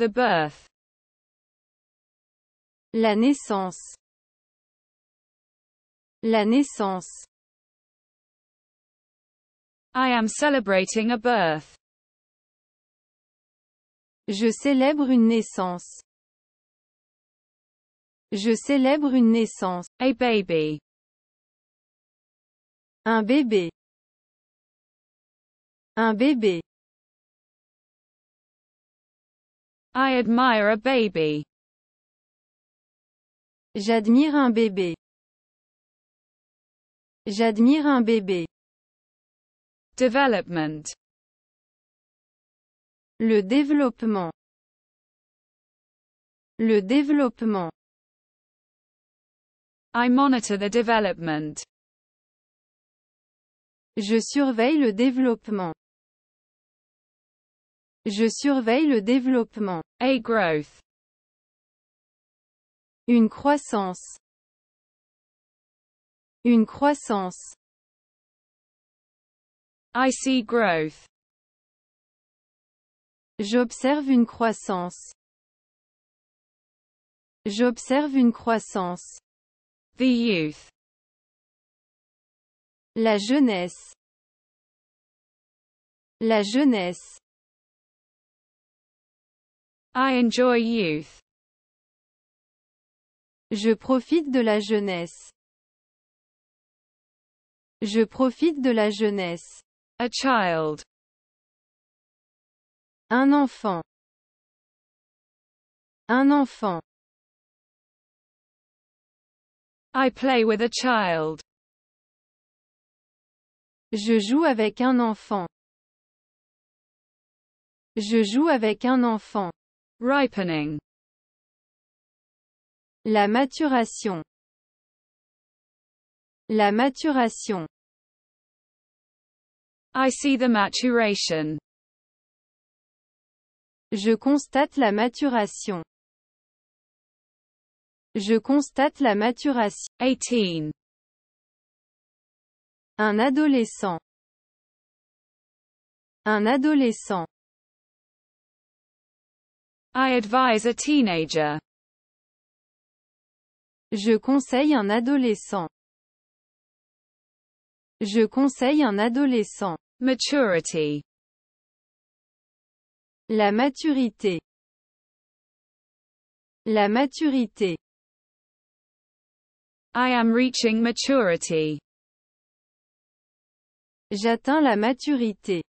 The birth. La naissance. La naissance. I am celebrating a birth. Je célèbre une naissance. Je célèbre une naissance. A baby. Un bébé. Un bébé. I admire a baby. J'admire un bébé. J'admire un bébé. Development. Le développement. Le développement. I monitor the development. Je surveille le développement. Je surveille le développement. A growth. Une croissance. Une croissance. I see growth. J'observe une croissance. J'observe une croissance. The youth. La jeunesse. La jeunesse. I enjoy youth. Je profite de la jeunesse. Je profite de la jeunesse. A child. Un enfant. Un enfant. I play with a child. Je joue avec un enfant. Je joue avec un enfant ripening. La maturation. La maturation. I see the maturation. Je constate la maturation. Je constate la maturation. 18. Un adolescent. Un adolescent. I advise a teenager. Je conseille un adolescent. Je conseille un adolescent. Maturity. La maturité. La maturité. I am reaching maturity. J'atteins la maturité.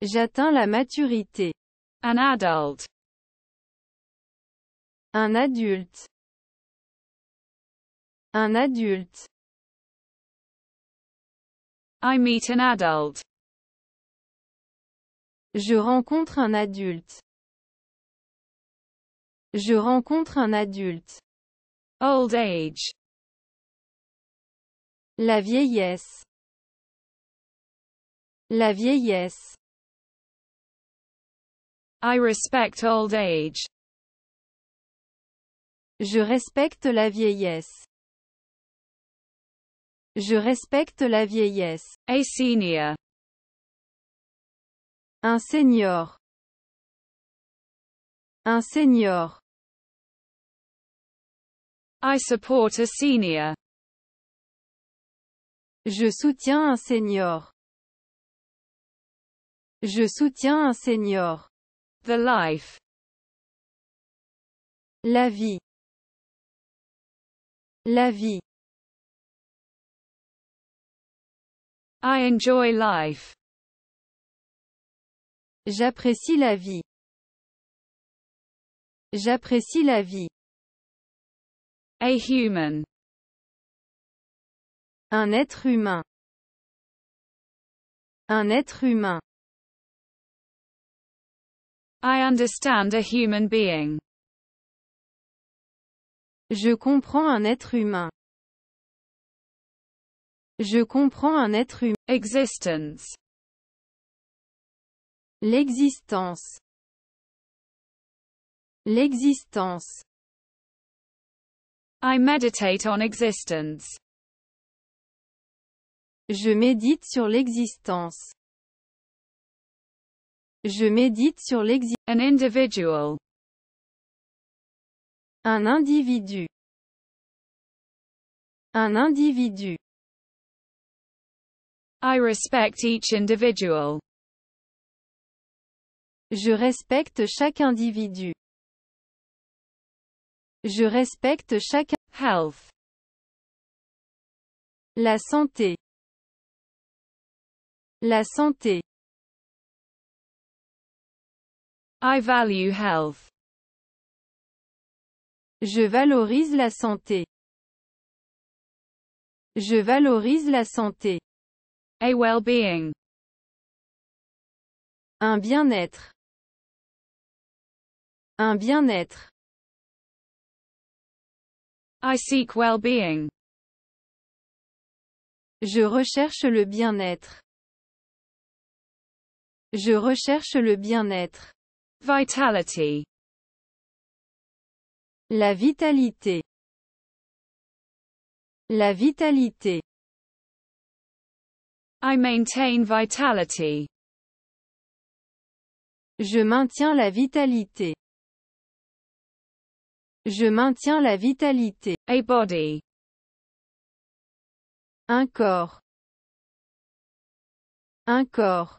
J'atteins la maturité. An adult. Un adulte. Un adulte. I meet an adult. Je rencontre un adulte. Je rencontre un adulte. Old age. La vieillesse. La vieillesse. I respect old age. Je respecte la vieillesse. Je respecte la vieillesse. A senior. Un senior. Un senior. I support a senior. Je soutiens un senior. Je soutiens un senior. The life. La vie. La vie. I enjoy life. J'apprécie la vie. J'apprécie la vie. A human. Un être humain. Un être humain. I understand a human being. Je comprends un être humain. Je comprends un être humain. Existence. L'existence. L'existence. I meditate on existence. Je médite sur l'existence. Je médite sur l'exil un individual. Un individu. Un individu. I respect each individual. Je respecte chaque individu. Je respecte chaque health. La santé. La santé. I value health. Je valorise la santé. Je valorise la santé. A well-being. Un bien-être. Un bien-être. I seek well-being. Je recherche le bien-être. Je recherche le bien-être. Vitality. La vitalité. La vitalité. I maintain vitality. Je maintiens la vitalité. Je maintiens la vitalité. A body. Un corps. Un corps.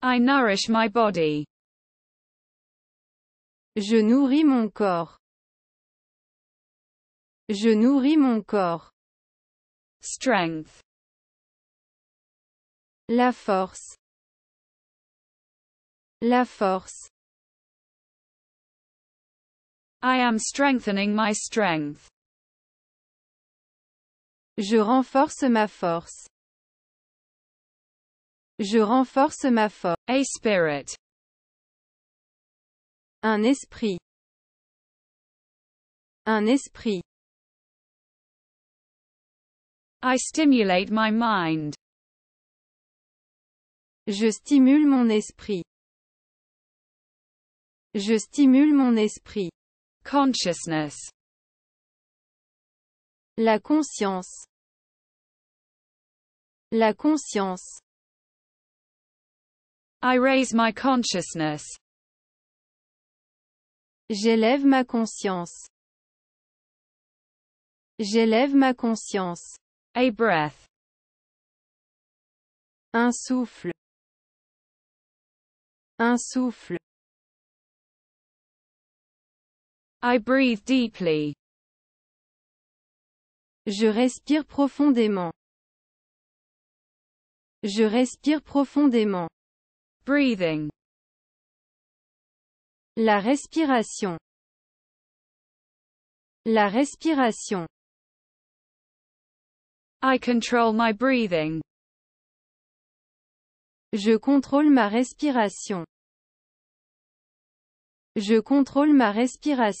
I nourish my body. Je nourris mon corps. Je nourris mon corps. Strength. La force. La force. I am strengthening my strength. Je renforce ma force. Je renforce ma force. A spirit. Un esprit. Un esprit. I stimulate my mind. Je stimule mon esprit. Je stimule mon esprit. Consciousness. La conscience. La conscience. I raise my consciousness. J'élève ma conscience. J'élève ma conscience. A breath. Un souffle. Un souffle. I breathe deeply. Je respire profondément. Je respire profondément breathing. La respiration. La respiration. I control my breathing. Je contrôle ma respiration. Je contrôle ma respiration.